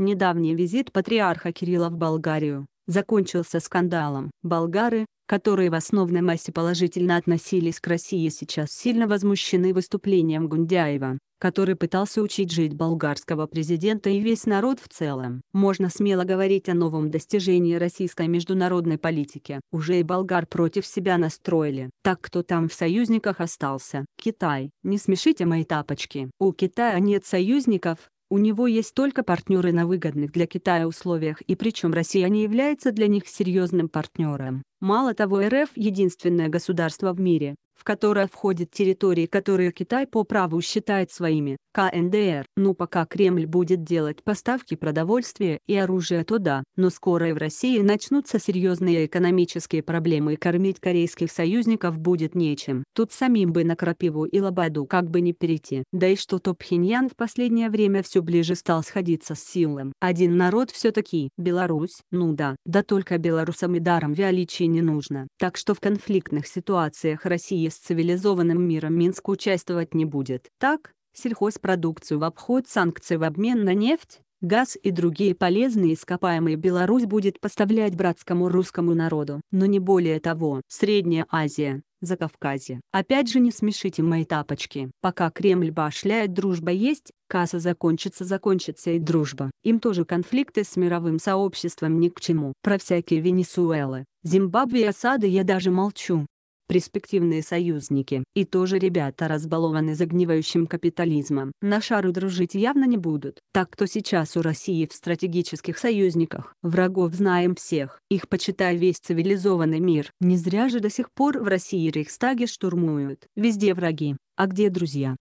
Недавний визит патриарха Кирилла в Болгарию закончился скандалом. Болгары, которые в основной массе положительно относились к России, сейчас сильно возмущены выступлением Гундяева, который пытался учить жить болгарского президента и весь народ в целом. Можно смело говорить о новом достижении российской международной политики. Уже и болгар против себя настроили. Так кто там в союзниках остался? Китай. Не смешите мои тапочки. У Китая нет союзников, у него есть только партнеры на выгодных для Китая условиях и причем Россия не является для них серьезным партнером. Мало того, РФ – единственное государство в мире, в которое входят территории, которые Китай по праву считает своими, КНДР. Ну пока Кремль будет делать поставки продовольствия и оружия, то да, но скоро и в России начнутся серьезные экономические проблемы и кормить корейских союзников будет нечем. Тут самим бы на крапиву и лободу как бы не перейти. Да и что-то Пхеньян в последнее время все ближе стал сходиться с силом. Один народ все-таки, Беларусь, ну да, да только белорусам и даром величия не нужно. Так что в конфликтных ситуациях России с цивилизованным миром Минск участвовать не будет. Так, сельхозпродукцию в обход санкций в обмен на нефть, газ и другие полезные ископаемые Беларусь будет поставлять братскому русскому народу. Но не более того. Средняя Азия, Закавказье. Опять же не смешите мои тапочки. Пока Кремль башляет, дружба есть, касса закончится, закончится и дружба. Им тоже конфликты с мировым сообществом ни к чему. Про всякие Венесуэлы, Зимбабве и осады я даже молчу преспективные союзники. И тоже ребята разбалованы загнивающим капитализмом. На шару дружить явно не будут. Так кто сейчас у России в стратегических союзниках? Врагов знаем всех. Их почитай весь цивилизованный мир. Не зря же до сих пор в России Рейхстаги штурмуют. Везде враги. А где друзья?